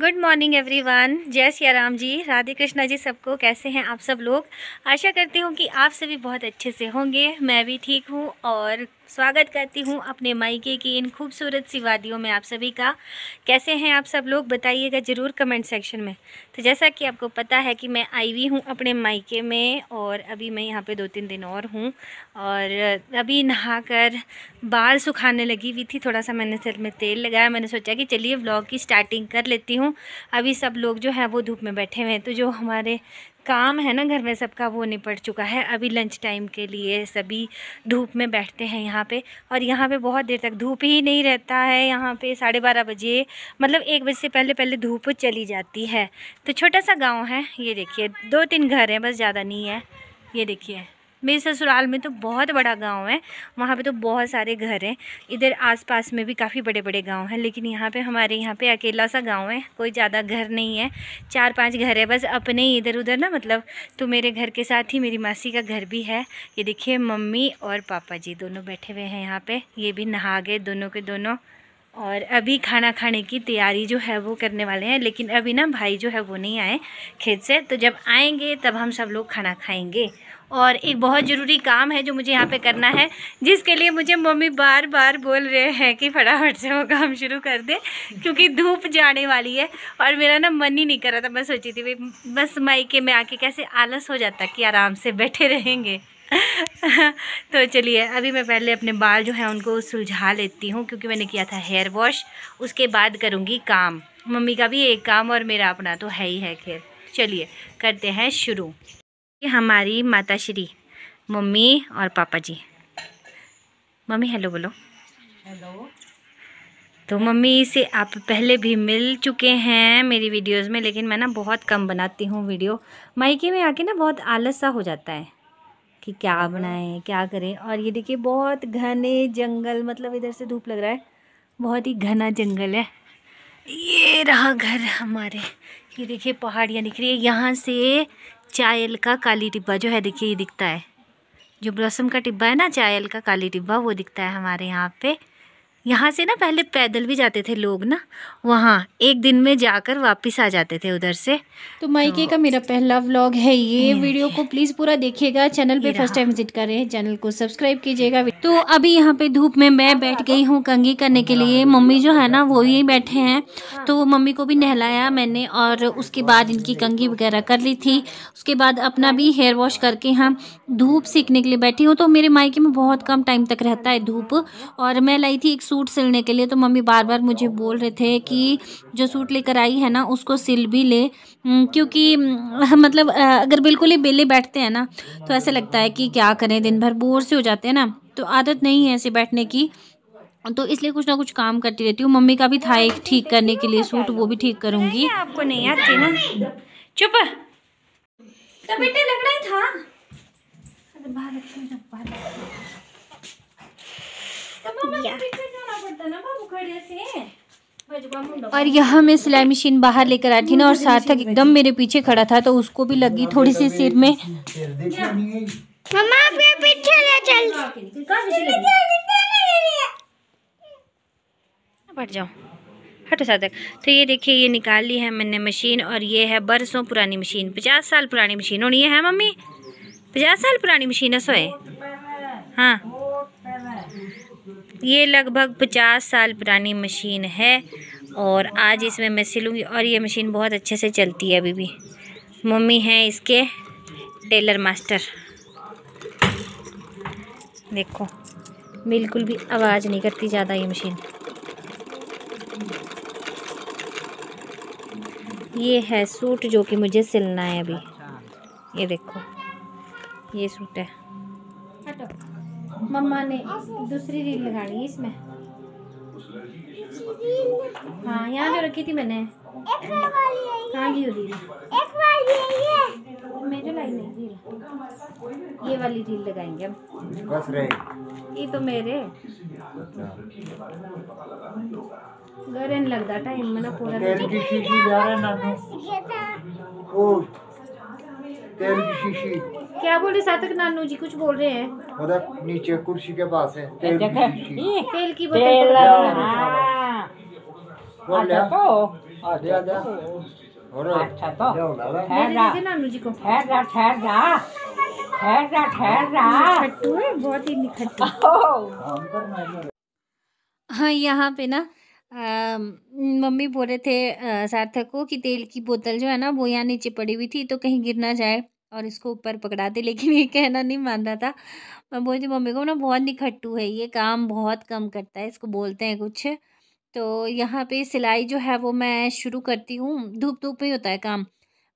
Good morning every one जय सिया राम जी राधे कृष्णा जी सबको कैसे हैं आप सब लोग आशा करती हूँ कि आप सभी बहुत अच्छे से होंगे मैं भी ठीक हूँ और स्वागत करती हूँ अपने मायके की इन खूबसूरत सी वादियों में आप सभी का कैसे हैं आप सब लोग बताइएगा ज़रूर कमेंट सेक्शन में तो जैसा कि आपको पता है कि मैं आई हुई हूँ अपने मायके में और अभी मैं यहाँ पे दो तीन दिन और हूँ और अभी नहा कर बाल सुखाने लगी हुई थी थोड़ा सा मैंने सिर में तेल लगाया मैंने सोचा कि चलिए ब्लॉग की स्टार्टिंग कर लेती हूँ अभी सब लोग जो है वो धूप में बैठे हुए हैं तो जो हमारे काम है ना घर में सबका वो निपट चुका है अभी लंच टाइम के लिए सभी धूप में बैठते हैं यहाँ पे और यहाँ पे बहुत देर तक धूप ही नहीं रहता है यहाँ पे साढ़े बारह बजे मतलब एक बजे से पहले पहले धूप चली जाती है तो छोटा सा गाँव है ये देखिए दो तीन घर हैं बस ज़्यादा नहीं है ये देखिए मेरे ससुराल में तो बहुत बड़ा गाँव है वहाँ पर तो बहुत सारे घर हैं इधर आसपास में भी काफ़ी बड़े बड़े गाँव हैं लेकिन यहाँ पर हमारे यहाँ पर अकेला सा गाँव है कोई ज़्यादा घर नहीं है चार पाँच घर है बस अपने ही इधर उधर ना मतलब तो मेरे घर के साथ ही मेरी मासी का घर भी है ये देखिए मम्मी और पापा जी दोनों बैठे हुए हैं यहाँ पर ये भी नहा गए दोनों के दोनों और अभी खाना खाने की तैयारी जो है वो करने वाले हैं लेकिन अभी ना भाई जो है वो नहीं आए खेत से तो जब आएंगे तब हम सब लोग खाना खाएंगे और एक बहुत ज़रूरी काम है जो मुझे यहाँ पे करना है जिसके लिए मुझे मम्मी बार बार बोल रहे हैं कि फटाफट से वो काम शुरू कर दे क्योंकि धूप जाने वाली है और मेरा ना मन ही नहीं कर रहा था मैं सोची थी भाई बस के में आके कैसे आलस हो जाता कि आराम से बैठे रहेंगे तो चलिए अभी मैं पहले अपने बाल जो है उनको सुलझा लेती हूँ क्योंकि मैंने किया था हेयर वॉश उसके बाद करूँगी काम मम्मी का भी एक काम और मेरा अपना तो है ही है खैर चलिए करते हैं शुरू हमारी माता श्री मम्मी और पापा जी मम्मी हेलो बोलो हेलो तो मम्मी से आप पहले भी मिल चुके हैं मेरी वीडियोस में लेकिन मैं ना बहुत कम बनाती हूँ वीडियो मायके में आके ना बहुत आलस सा हो जाता है कि क्या हाँ। बनाएं क्या करें और ये देखिए बहुत घने जंगल मतलब इधर से धूप लग रहा है बहुत ही घना जंगल है ये रहा घर हमारे ये देखिए पहाड़ियाँ दिख रही है यहाँ से चायल का काली टिब्बा जो है देखिए ये दिखता है जो ब्लॉसम का टिब्बा है ना चायल का काली टिब्बा वो दिखता है हमारे यहाँ पे यहाँ से ना पहले पैदल भी जाते थे लोग ना वहाँ एक दिन में जाकर वापस आ जाते थे उधर से तो माइके तो, का मेरा पहला व्लॉग है ये वीडियो को प्लीज़ पूरा देखिएगा चैनल पे फर्स्ट टाइम विजिट कर रहे हैं चैनल को सब्सक्राइब कीजिएगा तो अभी यहाँ पे धूप में मैं बैठ गई हूँ कंगी करने के लिए मम्मी जो है ना वो यही बैठे हैं हाँ। तो मम्मी को भी नहलाया मैंने और उसके बाद इनकी कंगी वगैरह कर ली थी उसके बाद अपना भी हेयर वॉश करके यहाँ धूप सीखने के लिए बैठी हूँ तो मेरे मायके में बहुत कम टाइम तक रहता है धूप और मैं लाई थी एक सूट सिलने के लिए तो मम्मी बार बार मुझे बोल रहे थे कि जो सूट लेकर आई है ना उसको सिल भी ले क्योंकि मतलब अगर बिल्कुल ही बेले बैठते हैं ना तो ऐसे लगता है कि क्या करें दिन भर बोर से हो जाते हैं ना तो आदत नहीं है ऐसे बैठने की तो इसलिए कुछ ना कुछ काम करती रहती हूँ मम्मी का भी था एक ठीक करने के लिए सूट वो भी ठीक करूँगी आपको नहीं आती ना चुप तो बेटे लग रहा था अरे बाहर तो और यहाँ मैं सिलाई मशीन बाहर लेकर आई थी ना और सार्थक एकदम मेरे पीछे खड़ा था तो उसको भी लगी थोड़ी सी सिर में मम्मा पीछे ले चल बैठ जाओ हटो सार्थक तो ये देखिए ये निकाल ली है मैंने मशीन और ये है बरसों पुरानी मशीन पचास साल पुरानी मशीन होनी है मम्मी पचास साल पुरानी मशीन है सोए हाँ ये लगभग पचास साल पुरानी मशीन है और आज इसमें मैं सिलूँगी और ये मशीन बहुत अच्छे से चलती है अभी भी मम्मी हैं इसके टेलर मास्टर देखो बिल्कुल भी आवाज़ नहीं करती ज़्यादा ये मशीन ये है सूट जो कि मुझे सिलना है अभी ये देखो ये सूट है मम्मा ने दूसरी रील लगानी है इसमें हाँ यहाँ जो रखी थी मैंने हाँ जी रील मैं जो लाई नहीं रील ये वाली रील लगाएंगे हम बस रहे ये तो मेरे घर लगता टाइम मैंने पूरा तेल की शीशी क्या रहे सातक नानू जी कुछ बोल रहे हैं उधर मतलब नीचे कुर्सी के पास है तेल की अच्छा, शीशी तेल की बोतल हाँ। बोल अच्छा तो नानू जी को ठहर जा ठहर जा ठहर जा ठहर जा बहुत ही हाँ यहाँ पे ना मम्मी बोले थे सार्थक को कि तेल की बोतल जो है ना वो यहाँ नीचे पड़ी हुई थी तो कहीं गिर ना जाए और इसको ऊपर पकड़ा दे लेकिन ये कहना नहीं मान रहा था मैं बोलती मम्मी को ना बहुत निखट्टू है ये काम बहुत कम करता है इसको बोलते हैं कुछ तो यहाँ पे सिलाई जो है वो मैं शुरू करती हूँ धूप धूप में होता है काम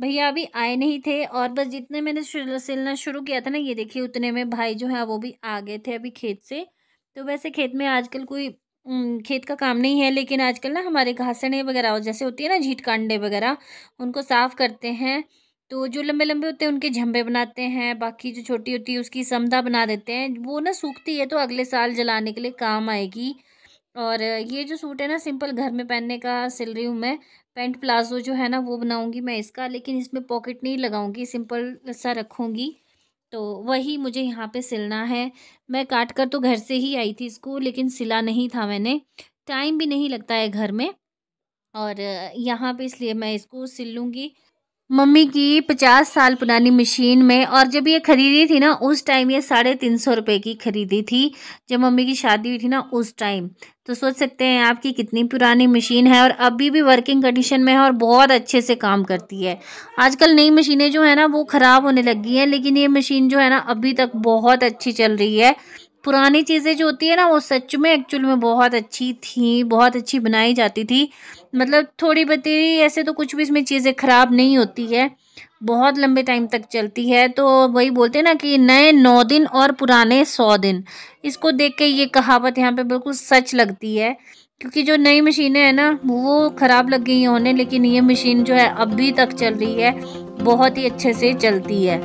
भैया अभी आए नहीं थे और बस जितने मैंने सिलना शुरू किया था ना ये देखिए उतने में भाई जो है वो भी आ गए थे अभी खेत से तो वैसे खेत में आजकल कोई खेत का काम नहीं है लेकिन आजकल ना हमारे घासने वगैरह जैसे होती है ना झीट कांडे वगैरह उनको साफ़ करते हैं तो जो लंबे लंबे होते हैं उनके झंबे बनाते हैं बाकी जो छोटी होती है उसकी समधा बना देते हैं वो ना सूखती है तो अगले साल जलाने के लिए काम आएगी और ये जो सूट है ना सिंपल घर में पहनने का सिल रही हूँ मैं पेंट प्लाजो जो है ना वो बनाऊँगी मैं इसका लेकिन इसमें पॉकेट नहीं लगाऊँगी सिंपल सा रखूँगी तो वही मुझे यहाँ पे सिलना है मैं काट कर तो घर से ही आई थी इसको लेकिन सिला नहीं था मैंने टाइम भी नहीं लगता है घर में और यहाँ पे इसलिए मैं इसको सिल लूँगी मम्मी की पचास साल पुरानी मशीन में और जब ये खरीदी थी ना उस टाइम ये साढ़े तीन सौ रुपये की खरीदी थी जब मम्मी की शादी हुई थी ना उस टाइम तो सोच सकते हैं आपकी कितनी पुरानी मशीन है और अभी भी वर्किंग कंडीशन में है और बहुत अच्छे से काम करती है आजकल नई मशीनें जो है ना वो ख़राब होने लगी हैं लेकिन ये मशीन जो है ना अभी तक बहुत अच्छी चल रही है पुरानी चीज़ें जो होती है ना वो सच में एक्चुअल में बहुत अच्छी थी बहुत अच्छी बनाई जाती थी मतलब थोड़ी बती ऐसे तो कुछ भी इसमें चीज़ें ख़राब नहीं होती है बहुत लंबे टाइम तक चलती है तो वही बोलते हैं ना कि नए नौ दिन और पुराने सौ दिन इसको देख के ये कहावत यहाँ पे बिल्कुल सच लगती है क्योंकि जो नई मशीनें हैं ना वो ख़राब लग गई होने लेकिन ये मशीन जो है अभी तक चल रही है बहुत ही अच्छे से चलती है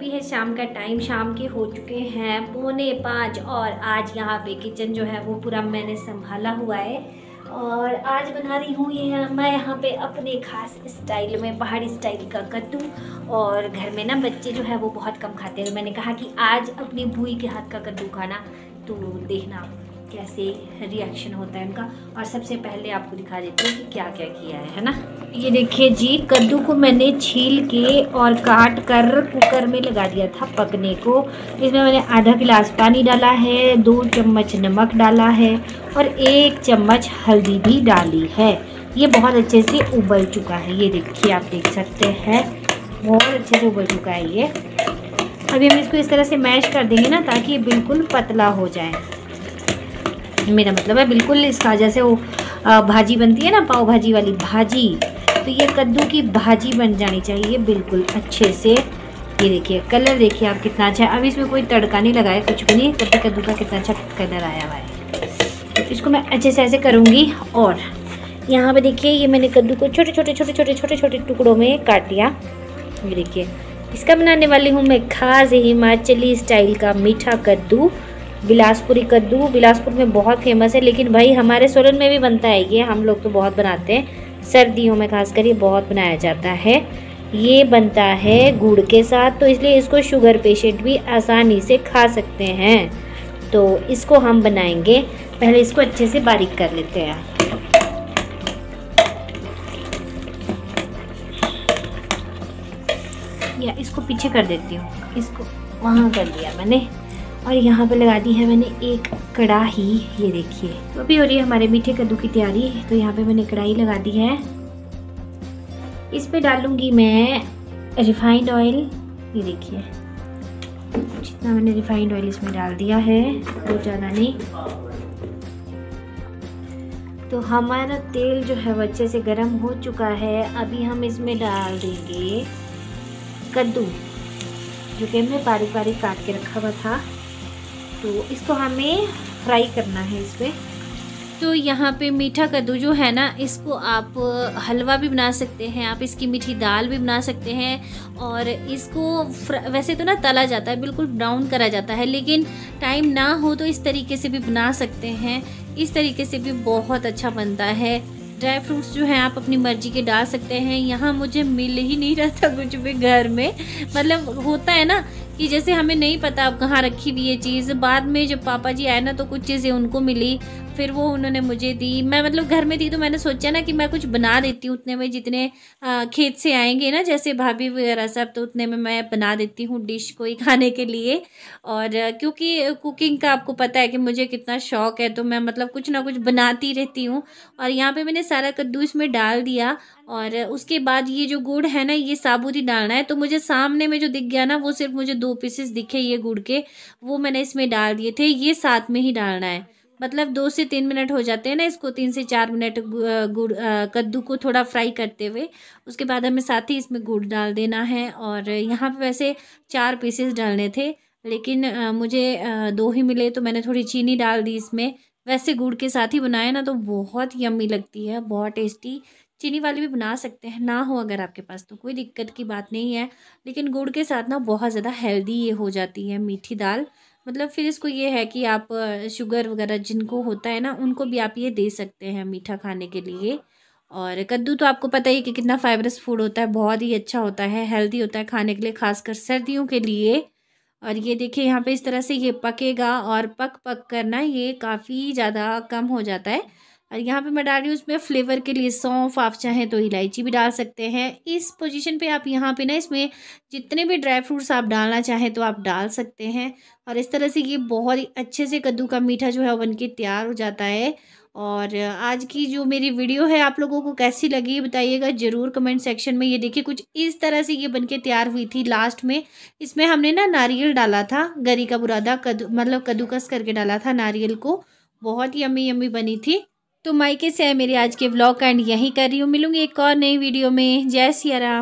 अभी है शाम का टाइम शाम के हो चुके हैं पौने पाँच और आज यहाँ पे किचन जो है वो पूरा मैंने संभाला हुआ है और आज बना रही हूँ ये है मैं यहाँ पे अपने खास स्टाइल में पहाड़ी स्टाइल का कद्दू और घर में ना बच्चे जो है वो बहुत कम खाते हैं मैंने कहा कि आज अपनी भूई के हाथ का कद्दू खाना तो देखना कैसे रिएक्शन होता है उनका और सबसे पहले आपको दिखा देती हैं कि क्या क्या किया है है ना ये देखिए जी कद्दू को मैंने छील के और काट कर कुकर में लगा दिया था पकने को इसमें मैंने आधा गिलास पानी डाला है दो चम्मच नमक डाला है और एक चम्मच हल्दी भी डाली है ये बहुत अच्छे से उबल चुका है ये देखिए आप देख सकते हैं बहुत अच्छे से उबल चुका है ये अभी हम इसको इस तरह से मैश कर देंगे ना ताकि ये बिल्कुल पतला हो जाए मेरा मतलब है बिल्कुल इसका जैसे वो भाजी बनती है ना पाव भाजी वाली भाजी तो ये कद्दू की भाजी बन जानी चाहिए बिल्कुल अच्छे से ये देखिए कलर देखिए आप कितना अच्छा है अब इसमें कोई तड़का नहीं लगाया कुछ भी नहीं कभी कद्दू का कितना अच्छा कलर आया हुआ है तो इसको मैं अच्छे से ऐसे करूँगी और यहाँ पे देखिए ये मैंने कद्दू को छोटे छोटे छोटे छोटे छोटे छोटे टुकड़ों में काट लिया ये देखिए इसका बनाने वाली हूँ मैं खास हिमाचली स्टाइल का मीठा कद्दू बिलासपुरी कद्दू बिलासपुर में बहुत फेमस है लेकिन भाई हमारे सोलन में भी बनता है ये हम लोग तो बहुत बनाते हैं सर्दियों में खासकर ये बहुत बनाया जाता है ये बनता है गुड़ के साथ तो इसलिए इसको शुगर पेशेंट भी आसानी से खा सकते हैं तो इसको हम बनाएंगे पहले इसको अच्छे से बारीक कर लेते हैं या इसको पीछे कर देती हूँ इसको वहाँ कर लिया मैंने और यहाँ पे लगा दी है मैंने एक कढ़ाई ये देखिए तो अभी हो रही है हमारे मीठे कद्दू की तैयारी तो यहाँ पे मैंने कढ़ाई लगा दी है इस पे डालूंगी मैं रिफाइंड ऑयल ये देखिए जितना मैंने रिफाइंड ऑयल इसमें डाल दिया है वो तो ज़्यादा नहीं तो हमारा तेल जो है वो अच्छे से गर्म हो चुका है अभी हम इसमें डाल देंगे कद्दू जो कि हमने बारीक बारीक काट के रखा हुआ था तो इसको हमें फ्राई करना है इसमें तो यहाँ पे मीठा कद्दू जो है ना इसको आप हलवा भी बना सकते हैं आप इसकी मीठी दाल भी बना सकते हैं और इसको वैसे तो ना तला जाता है बिल्कुल ब्राउन करा जाता है लेकिन टाइम ना हो तो इस तरीके से भी बना सकते हैं इस तरीके से भी बहुत अच्छा बनता है ड्राई फ्रूट्स जो हैं आप अपनी मर्जी के डाल सकते हैं यहाँ मुझे मिल ही नहीं रहा था कुछ भी घर में मतलब होता है ना कि जैसे हमें नहीं पता अब कहाँ रखी हुई ये चीज़ बाद में जब पापा जी आए ना तो कुछ चीज़ें उनको मिली फिर वो उन्होंने मुझे दी मैं मतलब घर में थी तो मैंने सोचा ना कि मैं कुछ बना देती हूँ उतने में जितने खेत से आएंगे ना जैसे भाभी वगैरह सब तो उतने में मैं बना देती हूँ डिश कोई खाने के लिए और क्योंकि कुकिंग का आपको पता है कि मुझे कितना शौक है तो मैं मतलब कुछ ना कुछ बनाती रहती हूँ और यहाँ पर मैंने सारा कद्दू इसमें डाल दिया और उसके बाद ये जो गुड़ है ना ये साबुती डालना है तो मुझे सामने में जो दिख गया ना वो सिर्फ मुझे दो पीसेस दिखे ये गुड़ के वो मैंने इसमें डाल दिए थे ये साथ में ही डालना है मतलब दो से तीन मिनट हो जाते हैं ना इसको तीन से चार मिनट गुड़ कद्दू को थोड़ा फ्राई करते हुए उसके बाद हमें साथ ही इसमें गुड़ डाल देना है और यहाँ पे वैसे चार पीसेस डालने थे लेकिन मुझे दो ही मिले तो मैंने थोड़ी चीनी डाल दी इसमें वैसे गुड़ के साथ ही बनाया ना तो बहुत यम्मी लगती है बहुत टेस्टी चीनी वाले भी बना सकते हैं ना हो अगर आपके पास तो कोई दिक्कत की बात नहीं है लेकिन गुड़ के साथ ना बहुत ज़्यादा हेल्दी ये हो जाती है मीठी दाल मतलब फिर इसको ये है कि आप शुगर वगैरह जिनको होता है ना उनको भी आप ये दे सकते हैं मीठा खाने के लिए और कद्दू तो आपको पता ही कि कितना फाइबरस फूड होता है बहुत ही अच्छा होता है हेल्दी होता है खाने के लिए खासकर सर्दियों के लिए और ये देखिए यहाँ पे इस तरह से ये पकेगा और पक पक करना ये काफ़ी ज़्यादा कम हो जाता है और यहाँ पे मैं डाल रही हूँ उसमें फ्लेवर के लिए सौंफ आप चाहें तो इलायची भी डाल सकते हैं इस पोजीशन पे आप यहाँ पे ना इसमें जितने भी ड्राई फ्रूट्स आप डालना चाहें तो आप डाल सकते हैं और इस तरह से ये बहुत ही अच्छे से कद्दू का मीठा जो है बन के तैयार हो जाता है और आज की जो मेरी वीडियो है आप लोगों को कैसी लगी बताइएगा ज़रूर कमेंट सेक्शन में ये देखिए कुछ इस तरह से ये बनके तैयार हुई थी लास्ट में इसमें हमने ना नारियल डाला था गरी का बुरादा कद मतलब कद्दूकस करके डाला था नारियल को बहुत ही यम्मी यम्मी बनी थी तो माइके से है मेरे आज के ब्लॉग एंड यहीं कर रही हूँ मिलूंगी एक और नई वीडियो में जय सिया